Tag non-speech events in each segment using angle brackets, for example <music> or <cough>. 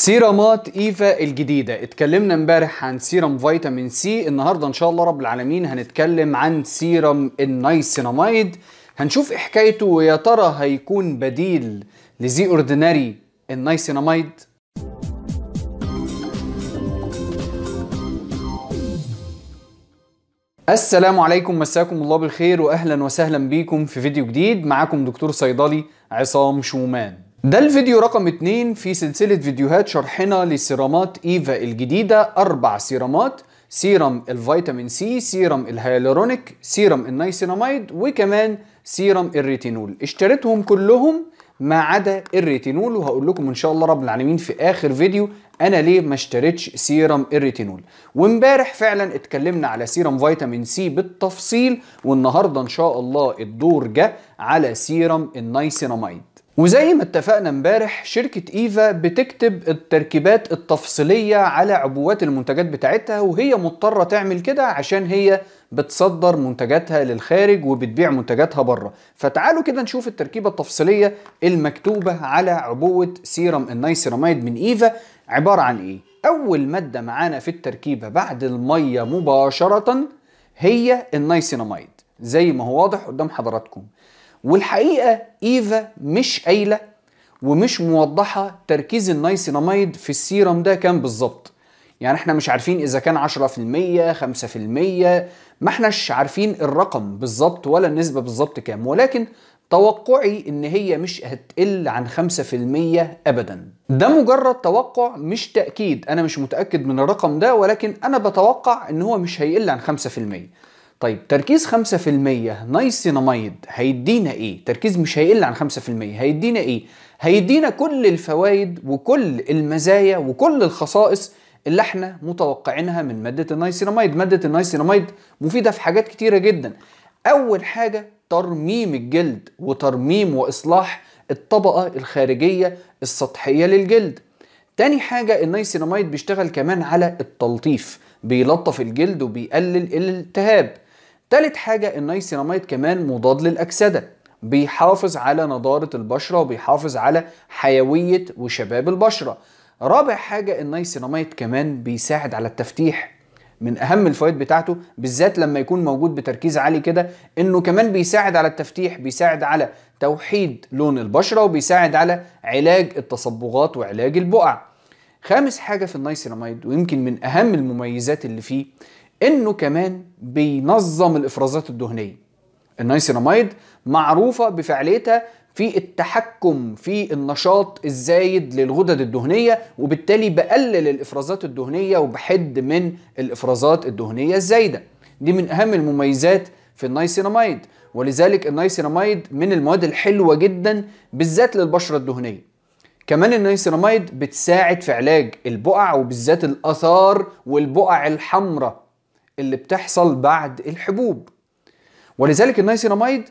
سيرامات ايفا الجديده اتكلمنا امبارح عن سيرم فيتامين سي النهارده ان شاء الله رب العالمين هنتكلم عن سيرم النايسيناميد هنشوف ايه حكايته ويا ترى هيكون بديل لزي اورديناري النايسيناميد السلام عليكم مساكم الله بالخير واهلا وسهلا بيكم في فيديو جديد معاكم دكتور صيدلي عصام شومان ده الفيديو رقم 2 في سلسلة فيديوهات شرحنا لسيرامات إيفا الجديدة أربع سيرامات سيرم الفيتامين سي سيرم الهيالورونيك سيرم النايسيناميد وكمان سيرم الريتينول اشتريتهم كلهم ما عدا الريتينول وهقول لكم ان شاء الله رب العالمين في اخر فيديو انا ليه ما اشتريتش سيرم الريتينول وامبارح فعلا اتكلمنا على سيرم فيتامين سي بالتفصيل والنهارده ان شاء الله الدور جه على سيرم النايسيناميد وزي ما اتفقنا امبارح شركة ايفا بتكتب التركيبات التفصيلية على عبوات المنتجات بتاعتها وهي مضطرة تعمل كده عشان هي بتصدر منتجاتها للخارج وبتبيع منتجاتها بره فتعالوا كده نشوف التركيبة التفصيلية المكتوبة على عبوة سيرم النايسيراميد من ايفا عبارة عن ايه اول مادة معانا في التركيبة بعد المية مباشرة هي النايسيناميد زي ما هو واضح قدام حضراتكم والحقيقه ايفا مش قايله ومش موضحه تركيز النايسيناميد في السيرم ده كام بالظبط يعني احنا مش عارفين اذا كان 10% 5% ما احناش عارفين الرقم بالظبط ولا النسبه بالظبط كام ولكن توقعي ان هي مش هتقل عن 5% ابدا ده مجرد توقع مش تاكيد انا مش متاكد من الرقم ده ولكن انا بتوقع ان هو مش هيقل عن 5% طيب تركيز 5% نايسيناميد هيدينا ايه؟ تركيز مش هيقل عن 5% هيدينا ايه؟ هيدينا كل الفوائد وكل المزايا وكل الخصائص اللي احنا متوقعينها من مادة النايسيناميد، مادة النايسيناميد مفيدة في حاجات كتيرة جدا. أول حاجة ترميم الجلد وترميم وإصلاح الطبقة الخارجية السطحية للجلد. تاني حاجة النايسيناميد بيشتغل كمان على التلطيف، بيلطف الجلد وبيقلل الالتهاب. تالت حاجة النيسيناميد كمان مضاد للأكسدة بيحافظ على نضارة البشرة وبيحافظ على حيوية وشباب البشرة رابع حاجة النيسيناميد كمان بيساعد على التفتيح من اهم الفوائد بتاعته بالذات لما يكون موجود بتركيز عالي كده انه كمان بيساعد على التفتيح بيساعد على توحيد لون البشره وبيساعد على علاج التصبغات وعلاج البقع خامس حاجه في النيسيناميد ويمكن من اهم المميزات اللي فيه انه كمان بينظم الافرازات الدهنيه النايسيناميد معروفه بفعاليتها في التحكم في النشاط الزايد للغدد الدهنيه وبالتالي بقلل الافرازات الدهنيه وبحد من الافرازات الدهنيه الزايده دي من اهم المميزات في النايسيناميد ولذلك النايسيناميد من المواد الحلوه جدا بالذات للبشره الدهنيه كمان النايسيناميد بتساعد في علاج البقع وبالذات الاثار والبقع الحمراء اللي بتحصل بعد الحبوب ولذلك النايسيناميد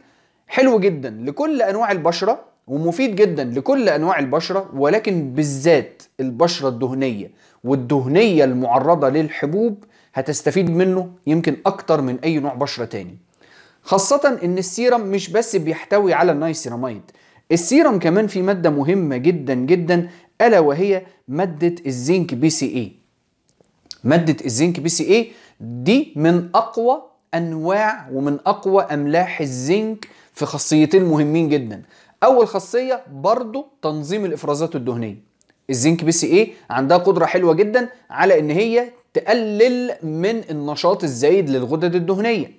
حلو جدا لكل انواع البشره ومفيد جدا لكل انواع البشره ولكن بالذات البشره الدهنيه والدهنيه المعرضه للحبوب هتستفيد منه يمكن اكتر من اي نوع بشره تاني خاصة ان السيرم مش بس بيحتوي على النايسيناميد السيرم كمان فيه مادة مهمة جدا جدا الا وهي مادة الزنك بي سي اي مادة الزنك بي سي اي دي من اقوى انواع ومن اقوى املاح الزنك في خاصيتين مهمين جدا اول خاصيه برضو تنظيم الافرازات الدهنيه الزنك بي سي ايه عندها قدره حلوه جدا على ان هي تقلل من النشاط الزايد للغدد الدهنيه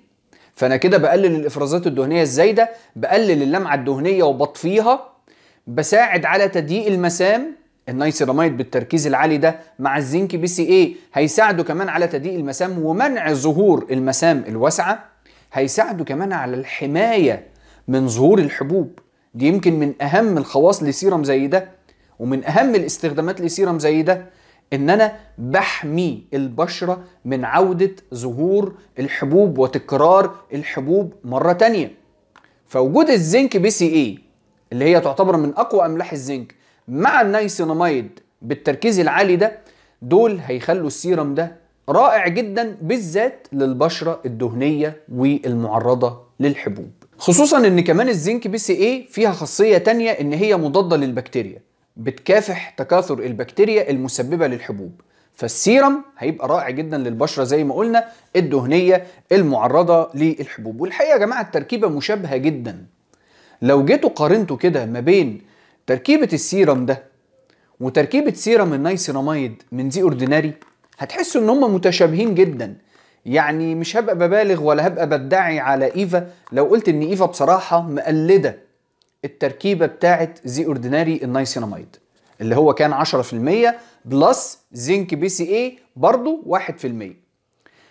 فانا كده بقلل الافرازات الدهنيه الزايده بقلل اللمعه الدهنيه وبطفيها بساعد على تضييق المسام النايسيراميد بالتركيز العالي ده مع الزنك بي سي اي هيساعده كمان على تضييق المسام ومنع ظهور المسام الواسعه هيساعده كمان على الحمايه من ظهور الحبوب دي يمكن من اهم الخواص لسيرم زي ده ومن اهم الاستخدامات لسيرم زي ده ان انا بحمي البشره من عوده ظهور الحبوب وتكرار الحبوب مره تانية فوجود الزنك بي سي اي اللي هي تعتبر من اقوى املاح الزنك مع النايسيناميد بالتركيز العالي ده دول هيخلوا السيرم ده رائع جدا بالذات للبشرة الدهنية والمعرضة للحبوب خصوصا ان كمان الزنك بي سي اي فيها خاصية تانية ان هي مضادة للبكتيريا بتكافح تكاثر البكتيريا المسببة للحبوب فالسيرم هيبقى رائع جدا للبشره زي ما قلنا الدهنيه المعرضه للحبوب والحقيقه يا جماعه التركيبه مشابهه جدا لو جيتوا قارنتوا كده ما بين تركيبة السيرم ده وتركيبة سيرم النايسيناميد من دي اورديناري هتحسوا ان هم متشابهين جدا يعني مش هبقى ببالغ ولا هبقى بدعي على ايفا لو قلت ان ايفا بصراحة مقلدة التركيبة بتاعت زي اورديناري النايسيناميد اللي هو كان 10% بلس زنك بي سي اي برضه 1%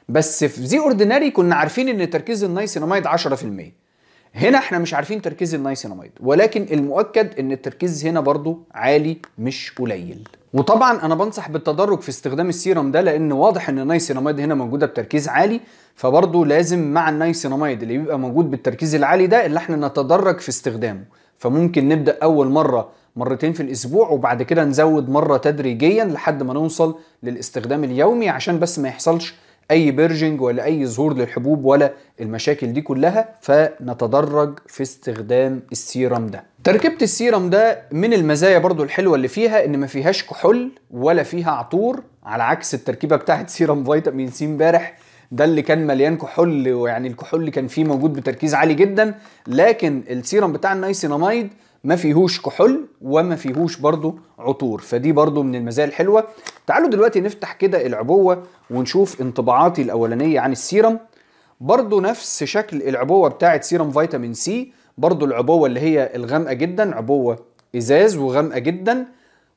بس في زي اورديناري كنا عارفين ان تركيز النايسيناميد 10% هنا احنا مش عارفين تركيز النايسيناميد ولكن المؤكد ان التركيز هنا برضو عالي مش قليل وطبعا انا بنصح بالتدرج في استخدام السيرم ده لان واضح ان النايسيناميد هنا موجوده بتركيز عالي فبرضه لازم مع النايسيناميد اللي بيبقى موجود بالتركيز العالي ده اللي احنا نتدرج في استخدامه فممكن نبدا اول مره مرتين في الاسبوع وبعد كده نزود مره تدريجيا لحد ما نوصل للاستخدام اليومي عشان بس ما يحصلش اي بيرجنج ولا اي ظهور للحبوب ولا المشاكل دي كلها فنتدرج في استخدام السيرم ده تركيبة السيرم ده من المزايا برضو الحلوة اللي فيها ان ما فيهاش كحول ولا فيها عطور على عكس التركيبة بتاعت <laughs> سيرم فيتامين سي امبارح ده اللي كان مليان كحول ويعني الكحول اللي كان فيه موجود بتركيز عالي جدا لكن السيرم بتاع النايسيناميد ما فيهوش كحول وما فيهوش برضه عطور فدي برضه من المزايا الحلوة تعالوا دلوقتي نفتح كده العبوة ونشوف انطباعاتي الأولانية عن السيرم برضه نفس شكل العبوة بتاعت سيرم فيتامين سي برضه العبوة اللي هي الغامقة جدا عبوة إزاز وغامقة جدا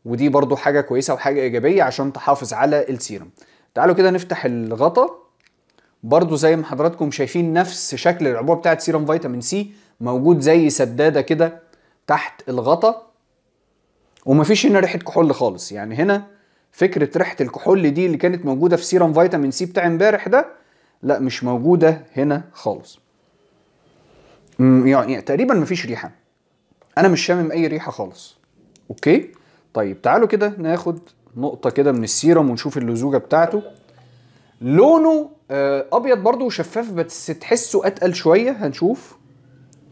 ودي برضه حاجة كويسة وحاجة إيجابية عشان تحافظ على السيرم تعالوا كده نفتح الغطا برضه زي ما حضراتكم شايفين نفس شكل العبوة بتاعت سيرم فيتامين سي موجود زي سدادة كده تحت الغطا ومفيش هنا ريحه كحول خالص يعني هنا فكره ريحه الكحول دي اللي كانت موجوده في سيرم فيتامين سي بتاع امبارح ده لا مش موجوده هنا خالص يعني تقريبا مفيش ريحه انا مش شامم اي ريحه خالص اوكي طيب تعالوا كده ناخد نقطه كده من السيرم ونشوف اللزوجه بتاعته لونه آه، ابيض برضو وشفاف بس تحسه اتقل شويه هنشوف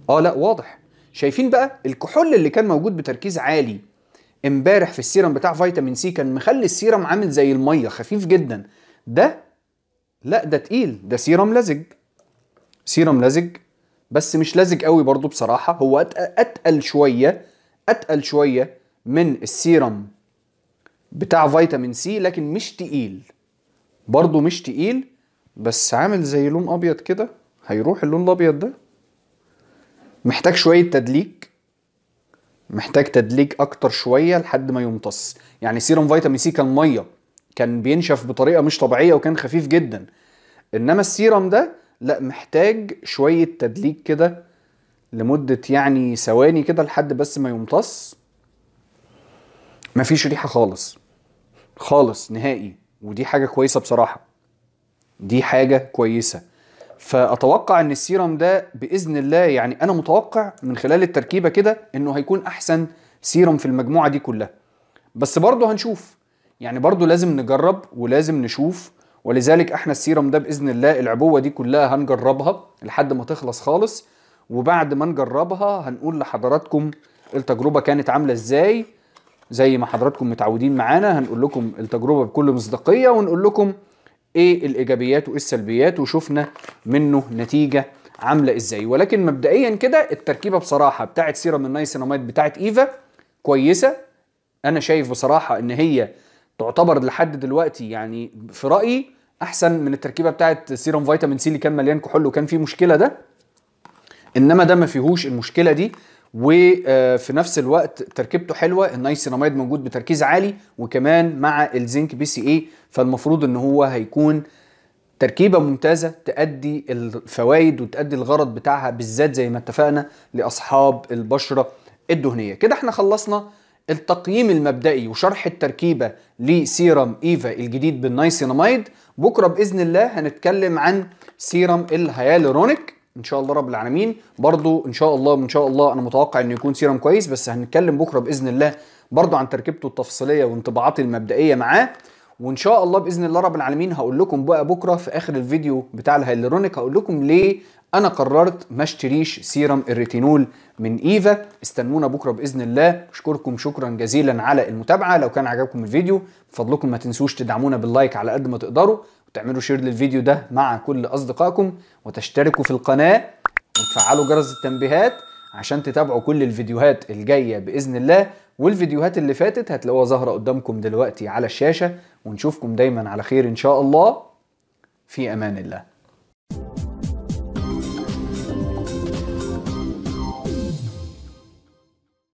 اه لا واضح شايفين بقى الكحول اللي كان موجود بتركيز عالي امبارح في السيرم بتاع فيتامين سي كان مخلي السيرم عامل زي الميه خفيف جدا ده لا ده تقيل ده سيرم لزج سيرم لزج بس مش لزج قوي برضو بصراحه هو اتقل شويه اتقل شويه من السيرم بتاع فيتامين سي لكن مش تقيل برضو مش تقيل بس عامل زي لون ابيض كده هيروح اللون الابيض ده محتاج شويه تدليك محتاج تدليك اكتر شويه لحد ما يمتص يعني سيروم فيتامين سي كان ميه كان بينشف بطريقه مش طبيعيه وكان خفيف جدا انما السيرم ده لا محتاج شويه تدليك كده لمده يعني ثواني كده لحد بس ما يمتص مفيش ريحه خالص خالص نهائي ودي حاجه كويسه بصراحه دي حاجه كويسه فاتوقع ان السيرم ده باذن الله يعني انا متوقع من خلال التركيبه كده انه هيكون احسن سيرم في المجموعه دي كلها بس برضه هنشوف يعني برضه لازم نجرب ولازم نشوف ولذلك احنا السيرم ده باذن الله العبوه دي كلها هنجربها لحد ما تخلص خالص وبعد ما نجربها هنقول لحضراتكم التجربه كانت عامله ازاي زي ما حضراتكم متعودين معانا هنقول لكم التجربه بكل مصداقيه ونقول لكم ايه الايجابيات وايه السلبيات وشفنا منه نتيجه عامله ازاي ولكن مبدئيا كده التركيبه بصراحه بتاعت سيرم النايسيناميد بتاعت ايفا كويسه انا شايف بصراحه ان هي تعتبر لحد دلوقتي يعني في رايي احسن من التركيبه بتاعت سيرم فيتامين سي اللي كان مليان كحول وكان فيه مشكله ده انما ده ما فيهوش المشكله دي وفي نفس الوقت تركيبته حلوه النايسيناميد موجود بتركيز عالي وكمان مع الزنك بي سي اي فالمفروض ان هو هيكون تركيبه ممتازه تأدي الفوائد وتأدي الغرض بتاعها بالذات زي ما اتفقنا لاصحاب البشره الدهنيه كده احنا خلصنا التقييم المبدئي وشرح التركيبه لسيرم ايفا الجديد بالنايسيناميد بكره باذن الله هنتكلم عن سيرم الهيالورونيك ان شاء الله رب العالمين برضو ان شاء الله ان شاء الله انا متوقع انه يكون سيرم كويس بس هنتكلم بكره باذن الله برضو عن تركيبته التفصيليه وانطباعاتي المبدئيه معاه وان شاء الله باذن الله رب العالمين هقول لكم بقى بكره في اخر الفيديو بتاع الهيلورونيك هقول لكم ليه انا قررت ما اشتريش سيرم الريتينول من ايفا استنونا بكره باذن الله اشكركم شكرا جزيلا على المتابعه لو كان عجبكم الفيديو بفضلكم ما تنسوش تدعمونا باللايك على قد ما تقدروا وتعملوا شير للفيديو ده مع كل أصدقائكم وتشتركوا في القناة وتفعلوا جرس التنبيهات عشان تتابعوا كل الفيديوهات الجاية بإذن الله والفيديوهات اللي فاتت هتلاقوها ظاهرة قدامكم دلوقتي على الشاشة ونشوفكم دايما على خير إن شاء الله في أمان الله